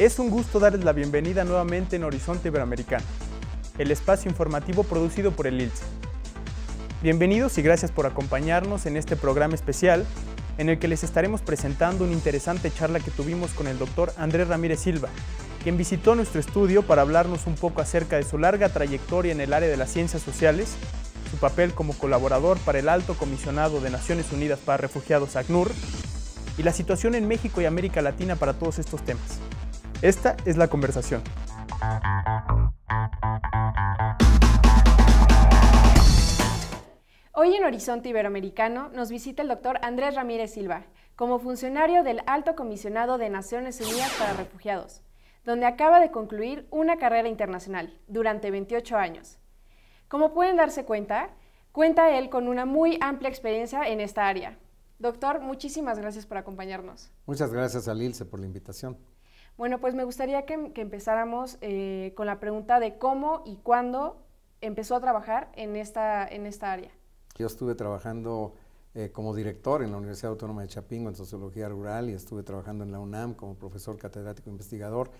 Es un gusto darles la bienvenida nuevamente en Horizonte Iberoamericano, el espacio informativo producido por el ILSE. Bienvenidos y gracias por acompañarnos en este programa especial en el que les estaremos presentando una interesante charla que tuvimos con el doctor Andrés Ramírez Silva, quien visitó nuestro estudio para hablarnos un poco acerca de su larga trayectoria en el área de las ciencias sociales, su papel como colaborador para el Alto Comisionado de Naciones Unidas para Refugiados ACNUR y la situación en México y América Latina para todos estos temas. Esta es la conversación. Hoy en Horizonte Iberoamericano nos visita el doctor Andrés Ramírez Silva, como funcionario del Alto Comisionado de Naciones Unidas para Refugiados, donde acaba de concluir una carrera internacional durante 28 años. Como pueden darse cuenta, cuenta él con una muy amplia experiencia en esta área. Doctor, muchísimas gracias por acompañarnos. Muchas gracias a Lilce por la invitación. Bueno, pues me gustaría que, empezáramos eh, con la pregunta de cómo y cuándo empezó a trabajar en esta, área. Yo estuve trabajando eh, como director en la Universidad Autónoma de Chapingo en Sociología Rural y estuve trabajando en la UNAM como profesor catedrático investigador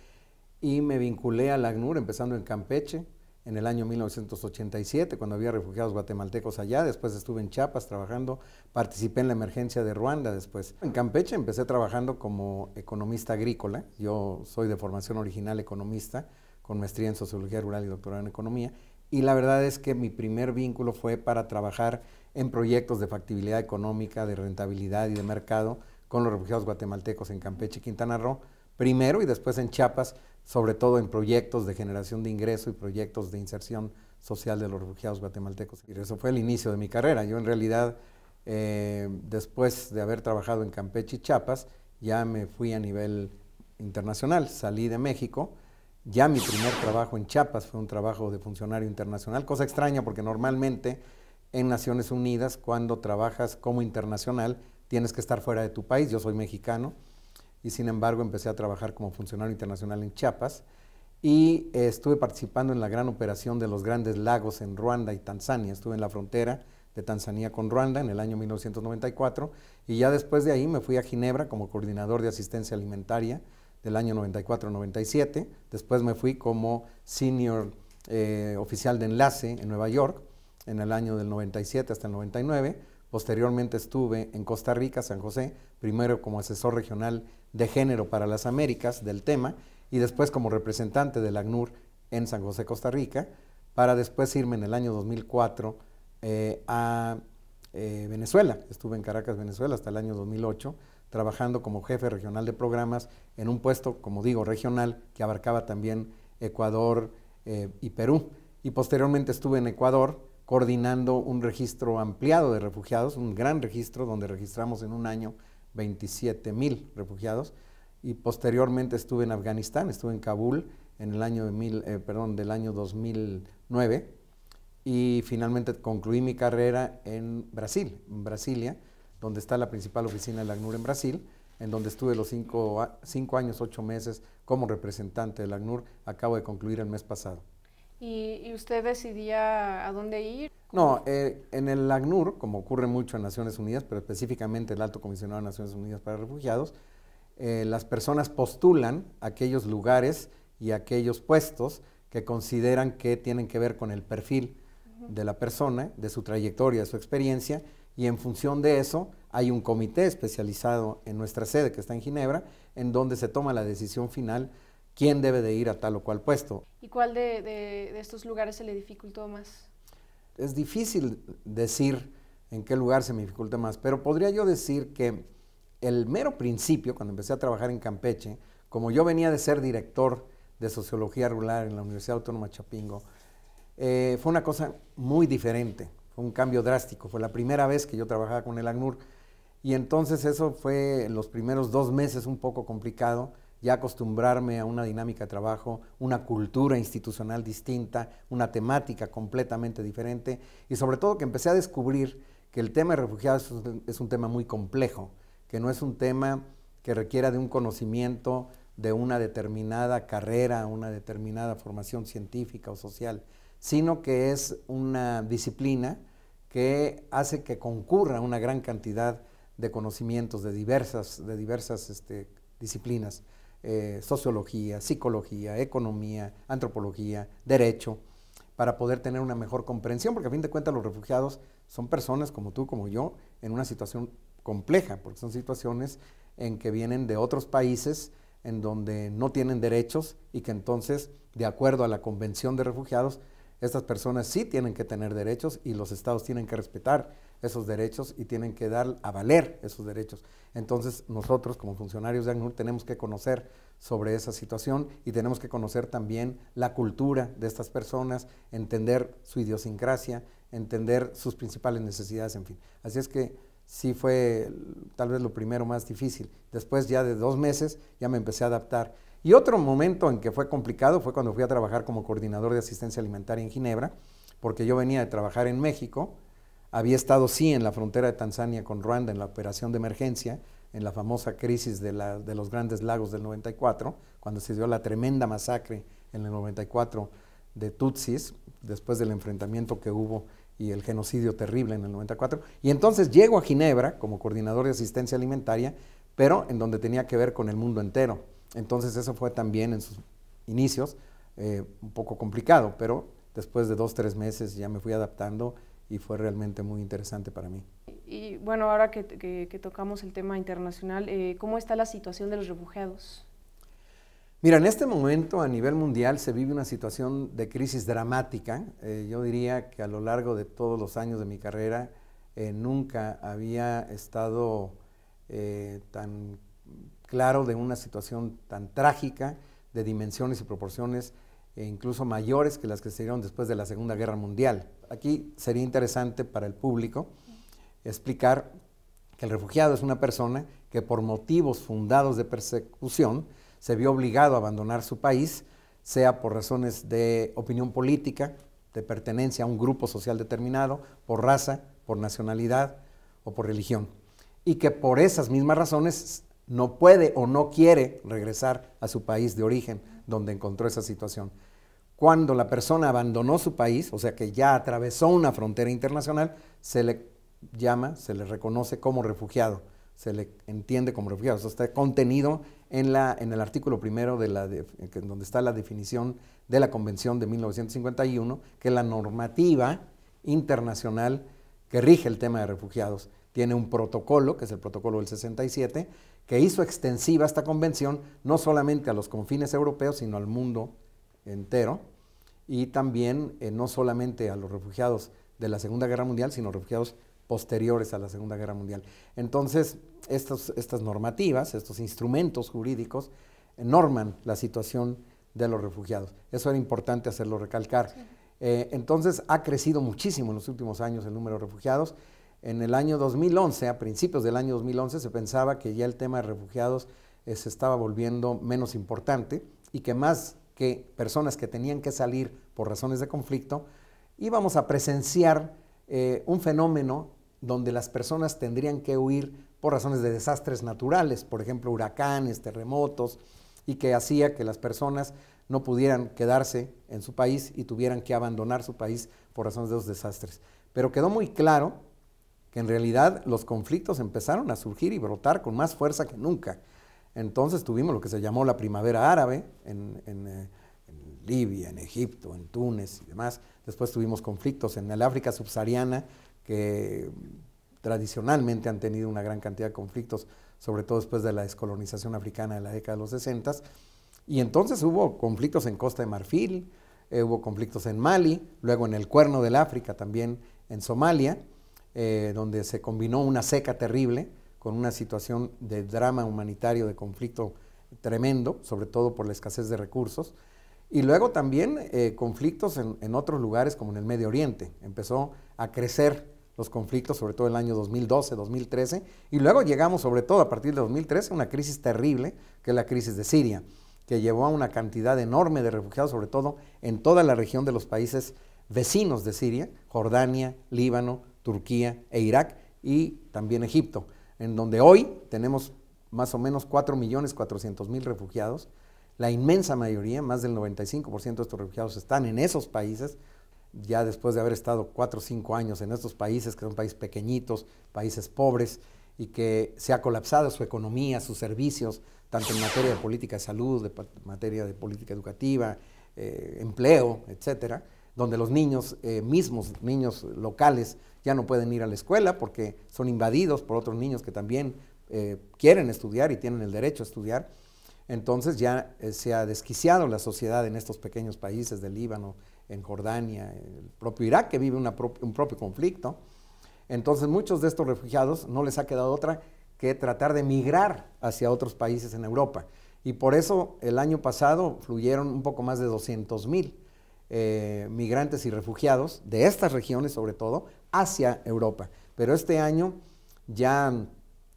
y me vinculé al ACNUR empezando en Campeche, en el año 1987, cuando había refugiados guatemaltecos allá, después estuve en Chiapas trabajando, participé en la emergencia de Ruanda después. En Campeche empecé trabajando como economista agrícola, yo soy de formación original economista, con maestría en sociología rural y doctorado en economía, y la verdad es que mi primer vínculo fue para trabajar en proyectos de factibilidad económica, de rentabilidad y de mercado con los refugiados guatemaltecos en Campeche Quintana Roo, primero y después en Chiapas, sobre todo en proyectos de generación de ingreso y proyectos de inserción social de los refugiados guatemaltecos. Y eso fue el inicio de mi carrera. Yo en realidad, eh, después de haber trabajado en Campeche y Chiapas, ya me fui a nivel internacional, salí de México. Ya mi primer trabajo en Chiapas fue un trabajo de funcionario internacional, cosa extraña porque normalmente en Naciones Unidas, cuando trabajas como internacional, tienes que estar fuera de tu país. Yo soy mexicano, y sin embargo empecé a trabajar como funcionario internacional en Chiapas y eh, estuve participando en la gran operación de los grandes lagos en Ruanda y Tanzania. Estuve en la frontera de Tanzania con Ruanda en el año 1994 y ya después de ahí me fui a Ginebra como coordinador de asistencia alimentaria del año 94-97. Después me fui como senior eh, oficial de enlace en Nueva York en el año del 97 hasta el 99. Posteriormente estuve en Costa Rica, San José, primero como asesor regional de Género para las Américas del tema y después como representante del ACNUR en San José, Costa Rica, para después irme en el año 2004 eh, a eh, Venezuela. Estuve en Caracas, Venezuela hasta el año 2008, trabajando como jefe regional de programas en un puesto, como digo, regional que abarcaba también Ecuador eh, y Perú. Y posteriormente estuve en Ecuador coordinando un registro ampliado de refugiados, un gran registro donde registramos en un año 27 mil refugiados y posteriormente estuve en Afganistán, estuve en Kabul en el año, de eh, perdón, del año 2009 y finalmente concluí mi carrera en Brasil, en Brasilia, donde está la principal oficina del ACNUR en Brasil, en donde estuve los cinco, años, ocho meses como representante del ACNUR, acabo de concluir el mes pasado. ¿Y, usted decidía a dónde ir? No, eh, en el ACNUR, como ocurre mucho en Naciones Unidas, pero específicamente el Alto Comisionado de Naciones Unidas para Refugiados, eh, las personas postulan aquellos lugares y aquellos puestos que consideran que tienen que ver con el perfil de la persona, de su trayectoria, de su experiencia, y en función de eso hay un comité especializado en nuestra sede que está en Ginebra, en donde se toma la decisión final quién debe de ir a tal o cual puesto. ¿Y cuál de, estos lugares se le dificultó más? Es difícil decir en qué lugar se me dificulta más, pero podría yo decir que el mero principio, cuando empecé a trabajar en Campeche, como yo venía de ser director de Sociología Rural en la Universidad Autónoma Chapingo, eh, fue una cosa muy diferente, fue un cambio drástico, fue la primera vez que yo trabajaba con el ACNUR y entonces eso fue en los primeros dos meses un poco complicado, ya acostumbrarme a una dinámica de trabajo, una cultura institucional distinta, una temática completamente diferente y sobre todo que empecé a descubrir que el tema de refugiados es un tema muy complejo, que no es un tema que requiera de un conocimiento de una determinada carrera, una determinada formación científica o social, sino que es una disciplina que hace que concurra una gran cantidad de conocimientos de diversas, de diversas este, disciplinas. Eh, sociología, psicología, economía, antropología, derecho, para poder tener una mejor comprensión, porque a fin de cuentas los refugiados son personas como tú, como yo, en una situación compleja, porque son situaciones en que vienen de otros países en donde no tienen derechos y que entonces, de acuerdo a la Convención de Refugiados, estas personas sí tienen que tener derechos y los estados tienen que respetar esos derechos y tienen que dar a valer esos derechos. Entonces nosotros como funcionarios de ACNUR tenemos que conocer sobre esa situación y tenemos que conocer también la cultura de estas personas, entender su idiosincrasia, entender sus principales necesidades, en fin. Así es que sí fue tal vez lo primero más difícil. Después ya de dos meses ya me empecé a adaptar. Y otro momento en que fue complicado fue cuando fui a trabajar como coordinador de asistencia alimentaria en Ginebra, porque yo venía de trabajar en México, había estado sí en la frontera de Tanzania con Ruanda en la operación de emergencia, en la famosa crisis de, los grandes lagos del 94, cuando se dio la tremenda masacre en el 94 de Tutsis, después del enfrentamiento que hubo y el genocidio terrible en el 94. Y entonces llego a Ginebra como coordinador de asistencia alimentaria, pero en donde tenía que ver con el mundo entero. Entonces eso fue también en sus inicios eh, un poco complicado, pero después de dos, tres meses ya me fui adaptando y fue realmente muy interesante para mí. Y bueno, ahora que, tocamos el tema internacional, eh, ¿cómo está la situación de los refugiados? Mira, en este momento a nivel mundial se vive una situación de crisis dramática. Eh, yo diría que a lo largo de todos los años de mi carrera eh, nunca había estado tan claro de una situación tan trágica, de dimensiones y proporciones e incluso mayores que las que se dieron después de la Segunda Guerra Mundial aquí sería interesante para el público explicar que el refugiado es una persona que por motivos fundados de persecución se vio obligado a abandonar su país, sea por razones de opinión política, de pertenencia a un grupo social determinado, por raza, por nacionalidad o por religión. Y que por esas mismas razones no puede o no quiere regresar a su país de origen donde encontró esa situación cuando la persona abandonó su país, o sea que ya atravesó una frontera internacional, se le llama, se le reconoce como refugiado, se le entiende como refugiado. Eso está contenido en, el artículo primero, de la donde está la definición de la Convención de 1951, que la normativa internacional que rige el tema de refugiados. Tiene un protocolo, que es el protocolo del 67, que hizo extensiva esta convención no solamente a los confines europeos, sino al mundo entero y también eh, no solamente a los refugiados de la Segunda Guerra Mundial, sino refugiados posteriores a la Segunda Guerra Mundial. Entonces, estas normativas, estos instrumentos jurídicos, eh, norman la situación de los refugiados. Eso era importante hacerlo recalcar. Eh, entonces, ha crecido muchísimo en los últimos años el número de refugiados. En el año 2011, a principios del año 2011, se pensaba que ya el tema de refugiados se estaba volviendo menos importante y que más que personas que tenían que salir por razones de conflicto, íbamos a presenciar eh, un fenómeno donde las personas tendrían que huir por razones de desastres naturales, por ejemplo, huracanes, terremotos, y que hacía que las personas no pudieran quedarse en su país y tuvieran que abandonar su país por razones de los desastres. Pero quedó muy claro que en realidad los conflictos empezaron a surgir y brotar con más fuerza que nunca. Entonces tuvimos lo que se llamó la primavera árabe en, eh, Libia, en Egipto, en Túnez y demás. Después tuvimos conflictos en el África subsahariana que tradicionalmente han tenido una gran cantidad de conflictos, sobre todo después de la descolonización africana de la década de los 60. Y entonces hubo conflictos en Costa de Marfil, eh, hubo conflictos en Mali, luego en el Cuerno del África también en Somalia, eh, donde se combinó una seca terrible con una situación de drama humanitario, de conflicto tremendo, sobre todo por la escasez de recursos. Y luego también eh, conflictos en, en, otros lugares como en el Medio Oriente. Empezó a crecer los conflictos, sobre todo en el año 2012, 2013, y luego llegamos, sobre todo a partir de 2013, a una crisis terrible, que es la crisis de Siria, que llevó a una cantidad enorme de refugiados, sobre todo en toda la región de los países vecinos de Siria, Jordania, Líbano, Turquía e Irak, y también Egipto, en donde hoy tenemos más o menos 4.400.000 refugiados, la inmensa mayoría, más del 95% de estos refugiados están en esos países, ya después de haber estado cuatro o cinco años en estos países, que son países pequeñitos, países pobres, y que se ha colapsado su economía, sus servicios, tanto en materia de política de salud, de materia de política educativa, eh, empleo, etcétera, donde los niños eh, mismos, niños locales, ya no pueden ir a la escuela porque son invadidos por otros niños que también eh, quieren estudiar y tienen el derecho a estudiar. Entonces ya eh, se ha desquiciado la sociedad en estos pequeños países del Líbano, en Jordania, en el propio Irak, que vive un propio conflicto. Entonces muchos de estos refugiados no les ha quedado otra que tratar de migrar hacia otros países en Europa. Y por eso el año pasado fluyeron un poco más de 200 mil eh, migrantes y refugiados de estas regiones sobre todo hacia Europa. Pero este año ya,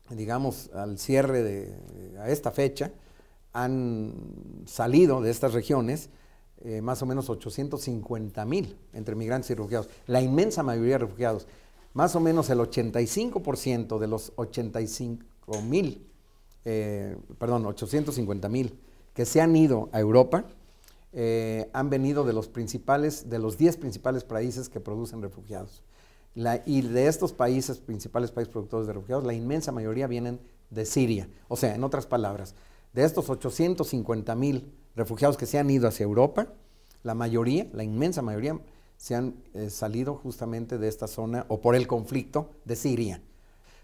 digamos, al cierre de a esta fecha, han salido de estas regiones eh, más o menos 850 mil entre migrantes y refugiados, la inmensa mayoría de refugiados. Más o menos el 85% de los 85 mil, eh, perdón, 850 mil que se han ido a Europa, eh, han venido de los principales, de los 10 principales países que producen refugiados. y de estos países, principales países productores de refugiados, la inmensa mayoría vienen de Siria. O sea, en otras palabras, de estos 850 mil refugiados que se han ido hacia Europa, la mayoría, la inmensa mayoría, se han eh, salido justamente de esta zona o por el conflicto de Siria.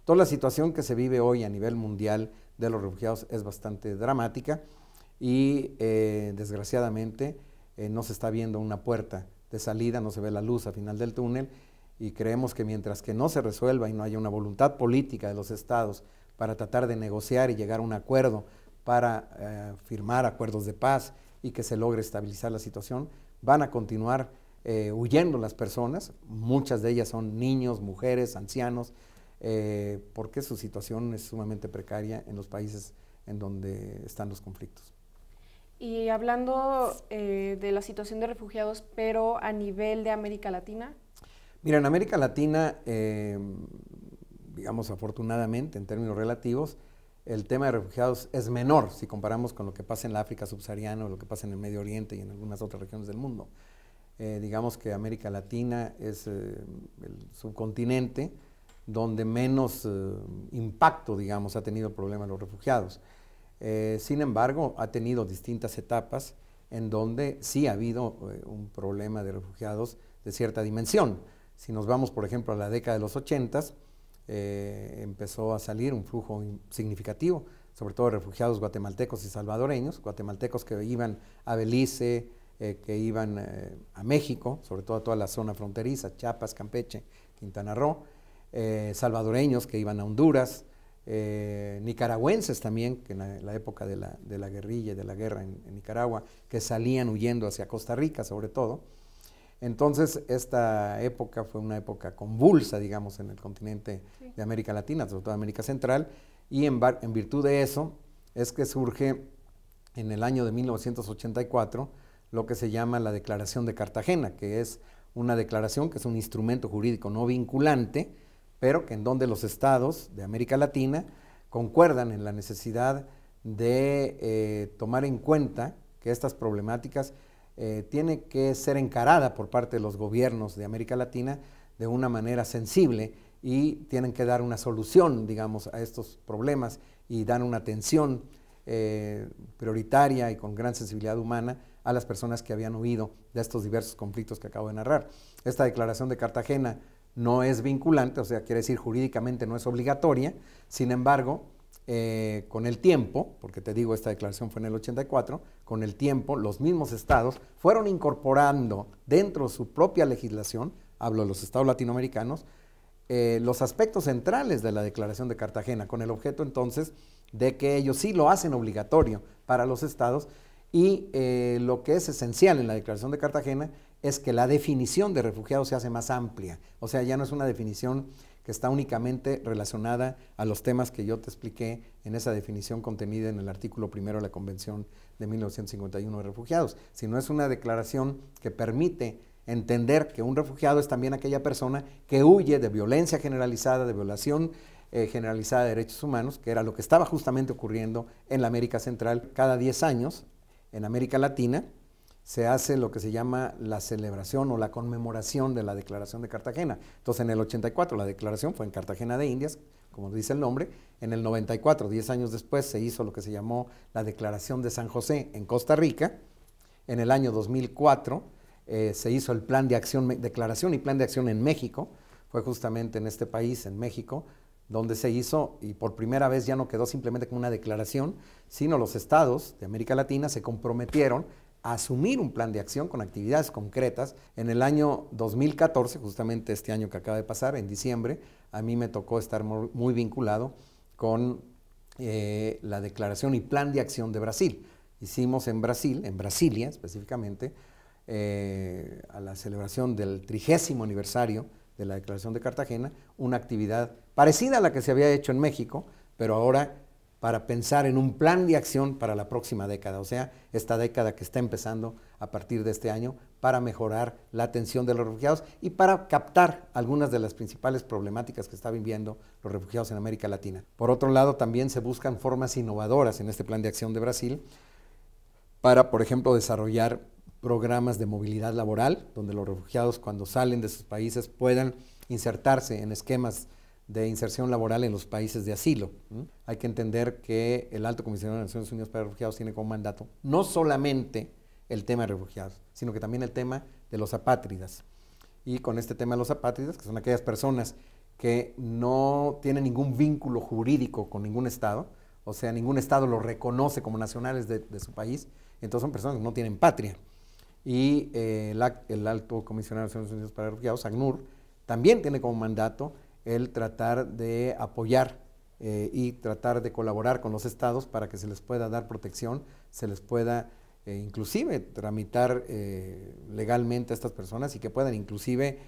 Toda la situación que se vive hoy a nivel mundial de los refugiados es bastante dramática y eh, desgraciadamente eh, no se está viendo una puerta de salida, no se ve la luz al final del túnel y creemos que mientras que no se resuelva y no haya una voluntad política de los estados para tratar de negociar y llegar a un acuerdo para eh, firmar acuerdos de paz y que se logre estabilizar la situación, van a continuar eh, huyendo las personas, muchas de ellas son niños, mujeres, ancianos, eh, porque su situación es sumamente precaria en los países en donde están los conflictos. Y hablando de la situación de refugiados, pero a nivel de América Latina. Mira, en América Latina, digamos afortunadamente en términos relativos, el tema de refugiados es menor si comparamos con lo que pasa en la África subsahariana o lo que pasa en el Medio Oriente y en algunas otras regiones del mundo. Eh, digamos que América Latina es eh, el subcontinente donde menos eh, impacto, digamos, ha tenido el problema de los refugiados. sin embargo, ha tenido distintas etapas en donde sí ha habido un problema de refugiados de cierta dimensión. Si nos vamos, por ejemplo, a la década de los 80, eh, empezó a salir un flujo significativo, sobre todo refugiados guatemaltecos y salvadoreños, guatemaltecos que iban a Belice, eh, que iban eh, a México, sobre todo a toda la zona fronteriza, Chiapas, Campeche, Quintana Roo, salvadoreños que iban a Honduras, nicaragüenses también, que en la, época de la, guerrilla y de la guerra en Nicaragua, que salían huyendo hacia Costa Rica sobre todo. Entonces, esta época fue una época convulsa, digamos, en el continente de América Latina, sobre todo América Central, y en, virtud de eso es que surge en el año de 1984 lo que se llama la Declaración de Cartagena, que es una declaración que es un instrumento jurídico no vinculante, pero que en donde los estados de América Latina concuerdan en la necesidad de eh, tomar en cuenta que estas problemáticas eh, tiene que ser encarada por parte de los gobiernos de América Latina de una manera sensible y tienen que dar una solución, digamos, a estos problemas y dar una atención eh, prioritaria y con gran sensibilidad humana a las personas que habían huido de estos diversos conflictos que acabo de narrar. Esta declaración de Cartagena no es vinculante, o sea, quiere decir jurídicamente no es obligatoria, sin embargo, eh, con el tiempo, porque te digo, esta declaración fue en el 84, con el tiempo los mismos estados fueron incorporando dentro de su propia legislación, hablo de los estados latinoamericanos, eh, los aspectos centrales de la declaración de Cartagena, con el objeto entonces de que ellos sí lo hacen obligatorio para los estados y eh, lo que es esencial en la declaración de Cartagena es que la definición de refugiado se hace más amplia. O sea, ya no es una definición que está únicamente relacionada a los temas que yo te expliqué en esa definición contenida en el artículo primero de la Convención de 1951 de Refugiados, sino es una declaración que permite entender que un refugiado es también aquella persona que huye de violencia generalizada, de violación eh, generalizada de derechos humanos, que era lo que estaba justamente ocurriendo en la América Central cada 10 años, en América Latina, se hace lo que se llama la celebración o la conmemoración de la Declaración de Cartagena. Entonces, en el 84 la declaración fue en Cartagena de Indias, como dice el nombre. En el 94, 10 años después, se hizo lo que se llamó la Declaración de San José en Costa Rica. En el año 2004 eh, se hizo el plan de acción, declaración y plan de acción en México. Fue justamente en este país, en México, donde se hizo y por primera vez ya no quedó simplemente como una declaración, sino los estados de América Latina se comprometieron asumir un plan de acción con actividades concretas. En el año 2014, justamente este año que acaba de pasar, en diciembre, a mí me tocó estar muy vinculado con eh, la declaración y plan de acción de Brasil. Hicimos en Brasil, en Brasilia específicamente, eh, a la celebración del trigésimo aniversario de la Declaración de Cartagena, una actividad parecida a la que se había hecho en México, pero ahora para pensar en un plan de acción para la próxima década, o sea, esta década que está empezando a partir de este año para mejorar la atención de los refugiados y para captar algunas de las principales problemáticas que están viviendo los refugiados en América Latina. Por otro lado, también se buscan formas innovadoras en este plan de acción de Brasil para, por ejemplo, desarrollar programas de movilidad laboral, donde los refugiados cuando salen de sus países puedan insertarse en esquemas de inserción laboral en los países de asilo. Hay que entender que el Alto Comisionado de Naciones Unidas para Refugiados tiene como mandato no solamente el tema de refugiados, sino que también el tema de los apátridas. Y con este tema de los apátridas, que son aquellas personas que no tienen ningún vínculo jurídico con ningún Estado, o sea, ningún Estado los reconoce como nacionales de, su país, entonces son personas que no tienen patria. Y eh, el, Alto Comisionado de Naciones Unidas para Refugiados, ACNUR, también tiene como mandato el tratar de apoyar eh, y tratar de colaborar con los estados para que se les pueda dar protección, se les pueda eh, inclusive tramitar eh, legalmente a estas personas y que puedan inclusive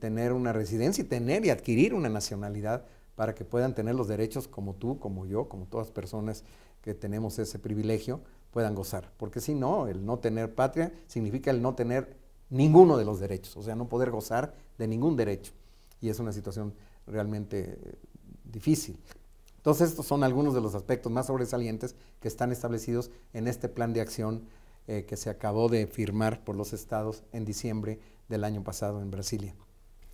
tener una residencia y tener y adquirir una nacionalidad para que puedan tener los derechos como tú, como yo, como todas personas que tenemos ese privilegio, puedan gozar. Porque si no, el no tener patria significa el no tener ninguno de los derechos, o sea, no poder gozar de ningún derecho. Y es una situación realmente eh, difícil. Entonces, estos son algunos de los aspectos más sobresalientes que están establecidos en este plan de acción eh, que se acabó de firmar por los estados en diciembre del año pasado en Brasilia.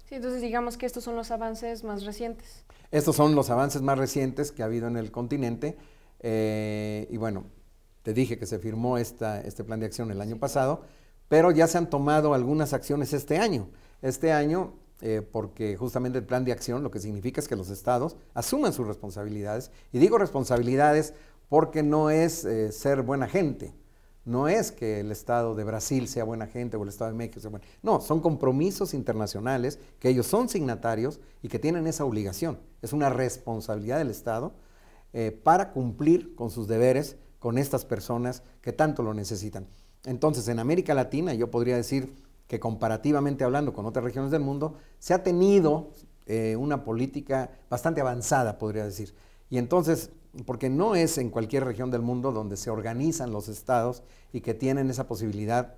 Sí, entonces digamos que estos son los avances más recientes. Estos son los avances más recientes que ha habido en el continente. Eh, y bueno, te dije que se firmó esta, este plan de acción el año pasado, pero ya se han tomado algunas acciones este año. Este año eh, porque justamente el plan de acción lo que significa es que los estados asuman sus responsabilidades. Y digo responsabilidades porque no es eh, ser buena gente, no es que el estado de Brasil sea buena gente o el estado de México sea buena. No, son compromisos internacionales que ellos son signatarios y que tienen esa obligación. Es una responsabilidad del estado eh, para cumplir con sus deberes con estas personas que tanto lo necesitan. Entonces, en América Latina, yo podría decir, que comparativamente hablando con otras regiones del mundo, se ha tenido eh, una política bastante avanzada, podría decir. Y entonces, porque no es en cualquier región del mundo donde se organizan los estados y que tienen esa posibilidad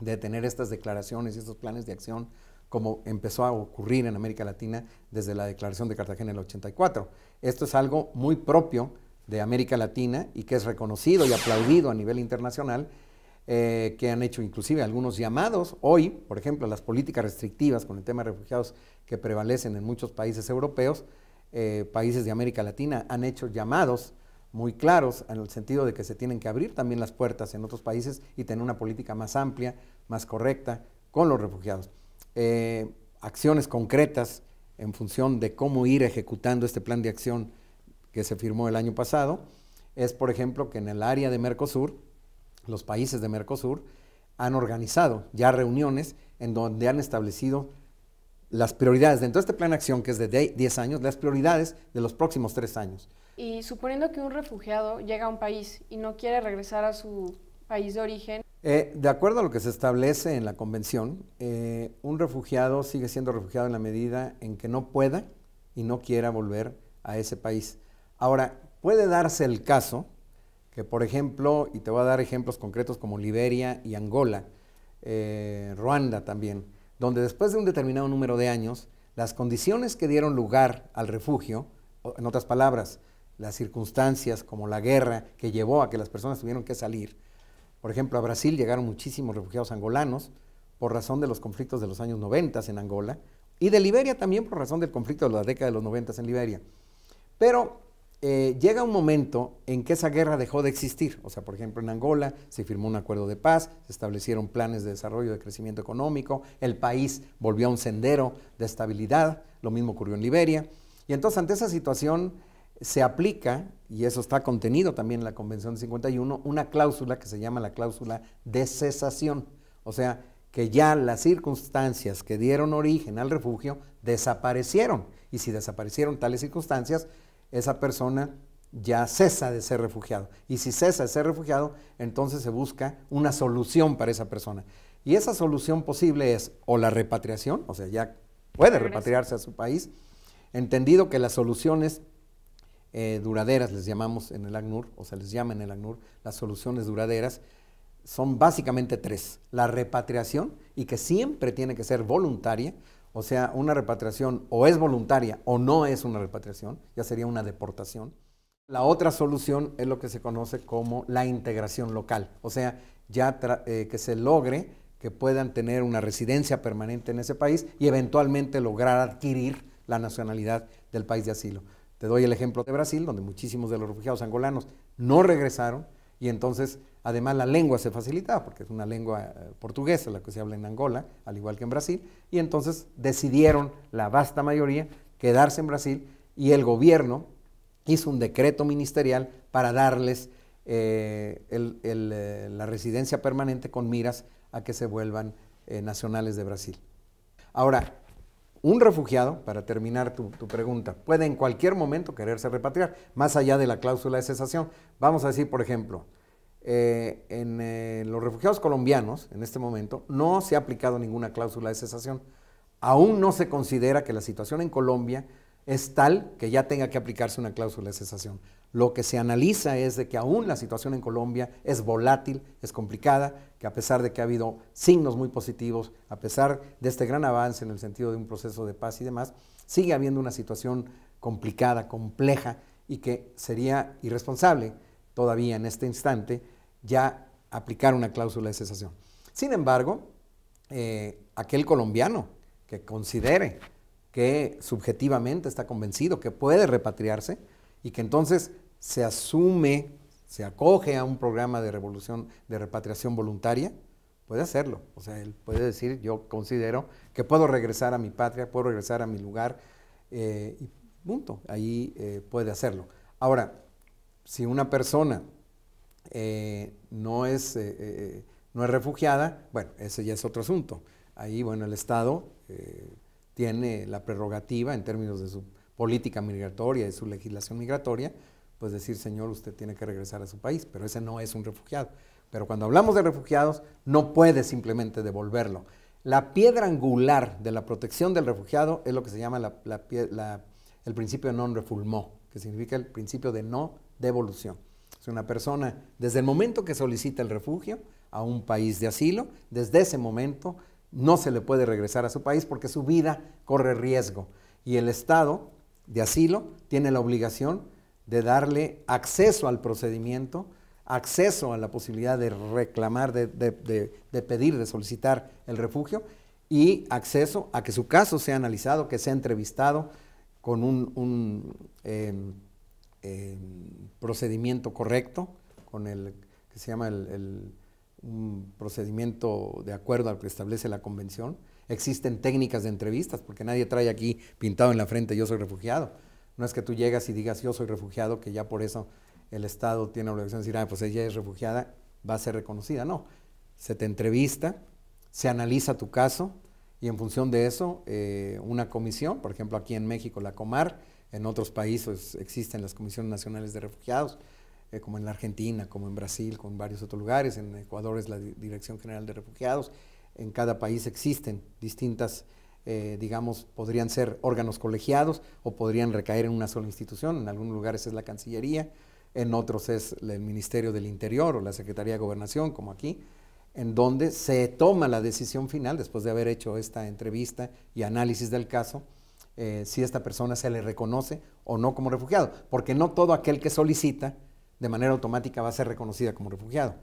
de tener estas declaraciones y estos planes de acción como empezó a ocurrir en América Latina desde la Declaración de Cartagena en el 84. Esto es algo muy propio de América Latina y que es reconocido y aplaudido a nivel internacional eh, que han hecho inclusive algunos llamados hoy, por ejemplo, las políticas restrictivas con el tema de refugiados que prevalecen en muchos países europeos, eh, países de América Latina han hecho llamados muy claros en el sentido de que se tienen que abrir también las puertas en otros países y tener una política más amplia, más correcta con los refugiados. Eh, acciones concretas en función de cómo ir ejecutando este plan de acción que se firmó el año pasado es, por ejemplo, que en el área de Mercosur los países de Mercosur han organizado ya reuniones en donde han establecido las prioridades dentro de este plan de acción que es de 10 años, las prioridades de los próximos tres años. Y suponiendo que un refugiado llega a un país y no quiere regresar a su país de origen. Eh, de acuerdo a lo que se establece en la convención, eh, un refugiado sigue siendo refugiado en la medida en que no pueda y no quiera volver a ese país. Ahora, puede darse el caso que por ejemplo, y te voy a dar ejemplos concretos como Liberia y Angola, eh, Ruanda también, donde después de un determinado número de años, las condiciones que dieron lugar al refugio, en otras palabras, las circunstancias como la guerra que llevó a que las personas tuvieron que salir, por ejemplo, a Brasil llegaron muchísimos refugiados angolanos por razón de los conflictos de los años 90 en Angola y de Liberia también por razón del conflicto de la década de los 90 en Liberia. Pero eh, llega un momento en que esa guerra dejó de existir. O sea, por ejemplo, en Angola se firmó un acuerdo de paz, se establecieron planes de desarrollo, de crecimiento económico, el país volvió a un sendero de estabilidad, lo mismo ocurrió en Liberia. Y entonces ante esa situación se aplica, y eso está contenido también en la Convención 51, una cláusula que se llama la cláusula de cesación. O sea, que ya las circunstancias que dieron origen al refugio desaparecieron. Y si desaparecieron tales circunstancias, esa persona ya cesa de ser refugiado. Y si cesa de ser refugiado, entonces se busca una solución para esa persona. Y esa solución posible es o la repatriación, o sea, ya puede repatriarse a su país, entendido que las soluciones eh, duraderas, les llamamos en el ACNUR, o se les llama en el ACNUR, las soluciones duraderas, son básicamente tres. La repatriación, y que siempre tiene que ser voluntaria, o sea, una repatriación o es voluntaria o no es una repatriación, ya sería una deportación. La otra solución es lo que se conoce como la integración local, o sea, ya eh, que se logre que puedan tener una residencia permanente en ese país y eventualmente lograr adquirir la nacionalidad del país de asilo. Te doy el ejemplo de Brasil, donde muchísimos de los refugiados angolanos no regresaron y entonces Además, la lengua se facilitaba, porque es una lengua eh, portuguesa la que se habla en Angola, al igual que en Brasil, y entonces decidieron la vasta mayoría quedarse en Brasil y el gobierno hizo un decreto ministerial para darles eh, eh, la residencia permanente con miras a que se vuelvan nacionales de Brasil. Ahora, un refugiado, para terminar tu, tu, pregunta, puede en cualquier momento quererse repatriar, más allá de la cláusula de cesación. Vamos a decir, por ejemplo, eh, en eh, los refugiados colombianos, en este momento, no se ha aplicado ninguna cláusula de cesación. Aún no se considera que la situación en Colombia es tal que ya tenga que aplicarse una cláusula de cesación. Lo que se analiza es de que aún la situación en Colombia es volátil, es complicada, que a pesar de que ha habido signos muy positivos, a pesar de este gran avance en el sentido de un proceso de paz y demás, sigue habiendo una situación complicada, compleja y que sería irresponsable todavía en este instante ya aplicar una cláusula de cesación. Sin embargo, eh, aquel colombiano que considere que subjetivamente está convencido que puede repatriarse y que entonces se asume, se acoge a un programa de revolución de repatriación voluntaria, puede hacerlo. O sea, él puede decir, yo considero que puedo regresar a mi patria, puedo regresar a mi lugar, eh, y punto. Ahí eh, puede hacerlo. Ahora, si una persona eh, no, es, eh, eh, no es refugiada, bueno, ese ya es otro asunto. Ahí, bueno, el Estado tiene la prerrogativa en términos de su política migratoria y su legislación migratoria, pues decir, señor, usted tiene que regresar a su país, pero ese no es un refugiado. Pero cuando hablamos de refugiados, no puede simplemente devolverlo. La piedra angular de la protección del refugiado es lo que se llama el principio de non refulmo, que significa el principio de no devolución. Es una persona, desde el momento que solicita el refugio a un país de asilo, desde ese momento no se le puede regresar a su país porque su vida corre riesgo. Y el Estado de asilo tiene la obligación de darle acceso al procedimiento, acceso a la posibilidad de reclamar, de, pedir, de solicitar el refugio y acceso a que su caso sea analizado, que sea entrevistado con un, un em, Em, procedimiento correcto, con el que se llama el, un procedimiento de acuerdo al que establece la convención. Existen técnicas de entrevistas, porque nadie trae aquí pintado en la frente yo soy refugiado. No es que tú llegas y digas yo soy refugiado, que ya por eso el Estado tiene obligación de decir, ah, pues ella es refugiada, va a ser reconocida. No, se te entrevista, se analiza tu caso y en función de eso, eh, una comisión, por ejemplo aquí en México la Comar, en otros países existen las comisiones nacionales de refugiados, eh, como en la Argentina, como en Brasil, con varios otros lugares. En Ecuador es la Dirección General de Refugiados. En cada país existen distintas, eh, digamos, podrían ser órganos colegiados o podrían recaer en una sola institución. En algunos lugares es la Cancillería, en otros es el Ministerio del Interior o la Secretaría de Gobernación, como aquí en donde se toma la decisión final, después de haber hecho esta entrevista y análisis del caso, eh, si esta persona se le reconoce o no como refugiado, porque no todo aquel que solicita de manera automática va a ser reconocida como refugiado.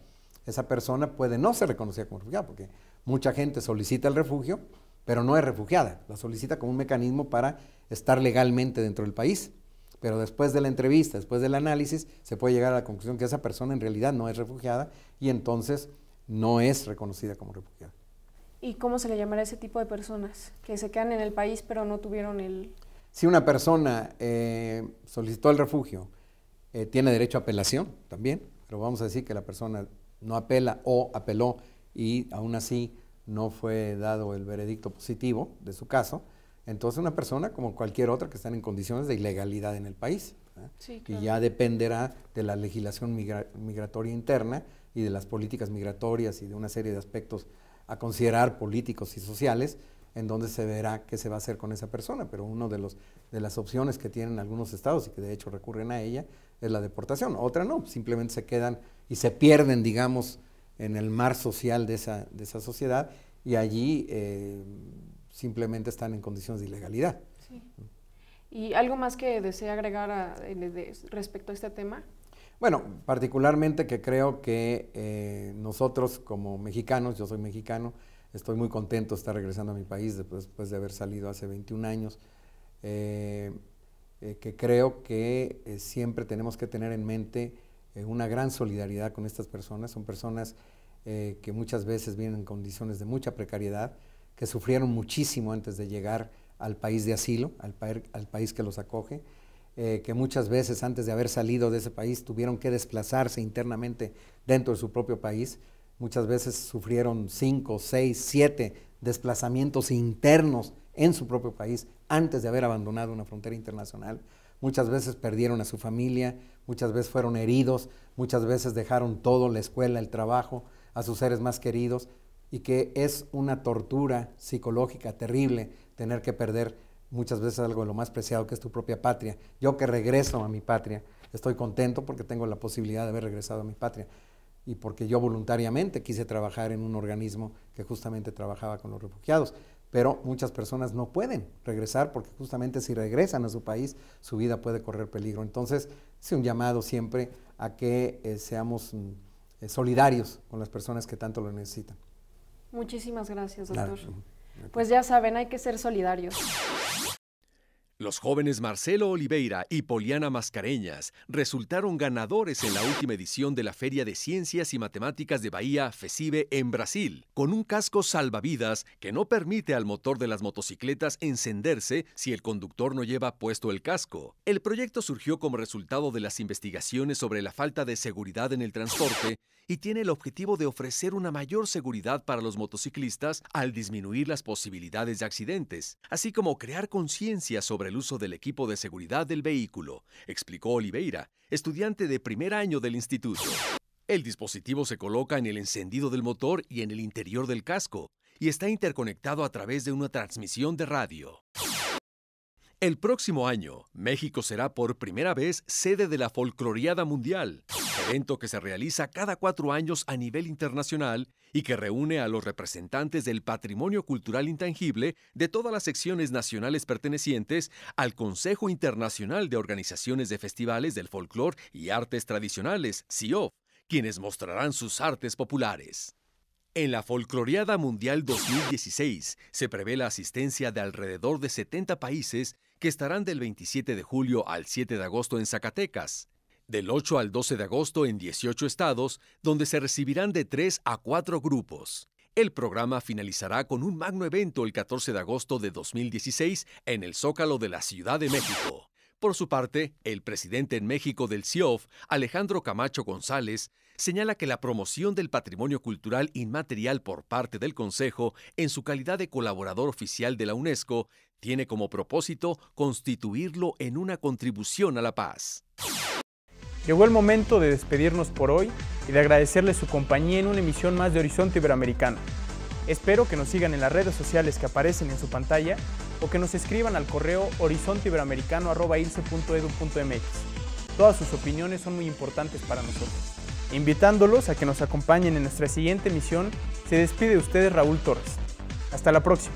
Esa persona puede no ser reconocida como refugiada, porque mucha gente solicita el refugio, pero no es refugiada, la solicita como un mecanismo para estar legalmente dentro del país. Pero después de la entrevista, después del análisis, se puede llegar a la conclusión que esa persona en realidad no es refugiada y entonces no es reconocida como refugiada. ¿Y cómo se le llamará a ese tipo de personas que se quedan en el país pero no tuvieron el... Si una persona eh, solicitó el refugio, eh, tiene derecho a apelación también, pero vamos a decir que la persona no apela o apeló y aún así no fue dado el veredicto positivo de su caso, entonces una persona como cualquier otra que está en condiciones de ilegalidad en el país. que ya dependerá de la legislación migratoria interna y de las políticas migratorias y de una serie de aspectos a considerar políticos y sociales, en donde se verá qué se va a hacer con esa persona. Pero una de, los, de las opciones que tienen algunos estados y que de hecho recurren a ella es la deportación. Otra no, simplemente se quedan y se pierden, digamos, en el mar social de esa, de esa sociedad y allí eh, simplemente están en condiciones de ilegalidad. ¿Y algo más que desea agregar respecto a este tema? Bueno, particularmente que creo que eh, nosotros como mexicanos, yo soy mexicano, estoy muy contento de estar regresando a mi país después, de haber salido hace 21 años, eh, eh, que creo que siempre tenemos que tener en mente una gran solidaridad con estas personas. Son personas que muchas veces vienen en condiciones de mucha precariedad, que sufrieron muchísimo antes de llegar al país de asilo, al país que los acoge eh, que muchas veces antes de haber salido de ese país tuvieron que desplazarse internamente dentro de su propio país. Muchas veces sufrieron cinco, seis, siete desplazamientos internos en su propio país antes de haber abandonado una frontera internacional. Muchas veces perdieron a su familia, muchas veces fueron heridos, muchas veces dejaron todo, la escuela, el trabajo, a sus seres más queridos, y que es una tortura psicológica terrible tener que perder muchas veces algo de lo más preciado que es tu propia patria. Yo que regreso a mi patria, estoy contento porque tengo la posibilidad de haber regresado a mi patria y porque yo voluntariamente quise trabajar en un organismo que justamente trabajaba con los refugiados. Pero muchas personas no pueden regresar porque justamente si regresan a su país, su vida puede correr peligro. Entonces, es un llamado siempre a que eh, seamos mm, eh, solidarios con las personas que tanto lo necesitan. Muchísimas gracias, doctor. Pues ya saben, hay que ser solidarios. Los jóvenes Marcelo Oliveira y Poliana Mascareñas resultaron ganadores en la última edición de la Feria de Ciencias y Matemáticas de Bahía Fesive en Brasil, con un casco salvavidas que no permite al motor de las motocicletas encenderse si el conductor no lleva puesto el casco. El proyecto surgió como resultado de las investigaciones sobre la falta de seguridad en el transporte y tiene el objetivo de ofrecer una mayor seguridad para los motociclistas al disminuir las posibilidades de accidentes, así como crear conciencia sobre el uso del equipo de seguridad del vehículo, explicó Oliveira, estudiante de primer año del instituto. El dispositivo se coloca en el encendido del motor y en el interior del casco, y está interconectado a través de una transmisión de radio. El próximo año, México será por primera vez sede de la Folcloriada Mundial, evento que se realiza cada cuatro años a nivel internacional y que reúne a los representantes del patrimonio cultural intangible de todas las secciones nacionales pertenecientes al Consejo Internacional de Organizaciones de Festivales del Folclor y Artes Tradicionales, CIOF, quienes mostrarán sus artes populares. En la Folcloreada Mundial 2016 se prevé la asistencia de alrededor de 70 países que estarán del 27 de julio al 7 de agosto en Zacatecas, del 8 al 12 de agosto en 18 estados, donde se recibirán de 3 a 4 grupos. El programa finalizará con un magno evento el 14 de agosto de 2016 en el Zócalo de la Ciudad de México. Por su parte, el presidente en México del CIOF, Alejandro Camacho González, señala que la promoción del patrimonio cultural inmaterial por parte del Consejo, en su calidad de colaborador oficial de la UNESCO, tiene como propósito constituirlo en una contribución a la paz. Llegó el momento de despedirnos por hoy y de agradecerle su compañía en una emisión más de Horizonte Iberoamericano. Espero que nos sigan en las redes sociales que aparecen en su pantalla o que nos escriban al correo horizontiberoamericano.edu.mx. Todas sus opiniones son muy importantes para nosotros. Invitándolos a que nos acompañen en nuestra siguiente misión, se despide de ustedes Raúl Torres. Hasta la próxima.